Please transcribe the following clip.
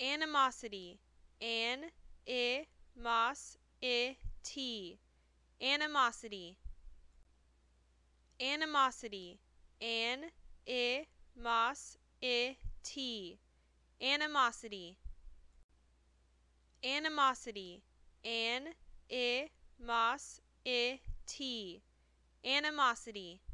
Animosity. An, i, mos, i, t. Animosity. Animosity. An, i, mos, i, t. Animosity. Animosity. An, i, mos, i, t. Animosity.